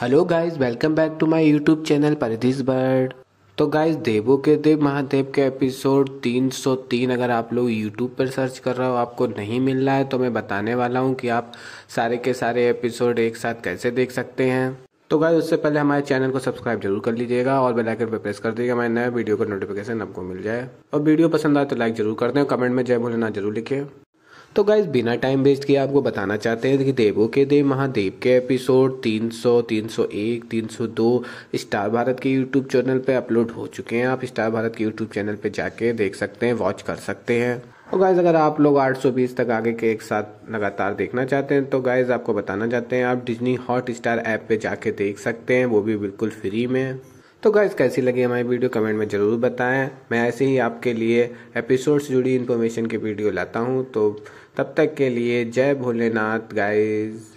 hello guys welcome back to my YouTube channel परिधिस बर्ड तो गाइस देवो के देव महादेव के एपिसोड 303 अगर आप लोग यूट्यूब पर सर्च कर रहे हो आपको नहीं मिल रहा है तो मैं बताने वाला हूँ कि आप सारे के सारे एपिसोड एक साथ कैसे देख सकते हैं तो गाइस उससे पहले हमारे चैनल को सब्सक्राइब जरूर कर लीजिएगा और बेल आइकन पर प्रेस कर दीजिएगा हमारे नए वीडियो का नोटिफिकेशन आपको मिल जाए और वीडियो पसंद आए तो लाइक जरूर कर दें कमेंट में जय भोलेनाथ जरूर लिखें तो गाइज बिना टाइम वेस्ट किए आपको बताना चाहते हैं कि देवों के देव महादेव के एपिसोड 300 301 302 स्टार भारत के यूट्यूब चैनल पे अपलोड हो चुके हैं आप स्टार भारत के यूट्यूब चैनल पे जाके देख सकते हैं वॉच कर सकते हैं और गाइज अगर आप लोग 820 तक आगे के एक साथ लगातार देखना चाहते हैं तो गाइज आपको बताना चाहते हैं आप डिजनी हॉट स्टार ऐप पे जाके देख सकते हैं वो भी बिल्कुल फ्री में तो गाइज कैसी लगी हमारी वीडियो कमेंट में ज़रूर बताएं मैं ऐसे ही आपके लिए एपिसोड से जुड़ी इन्फॉर्मेशन की वीडियो लाता हूँ तो तब तक के लिए जय भोलेनाथ गाइज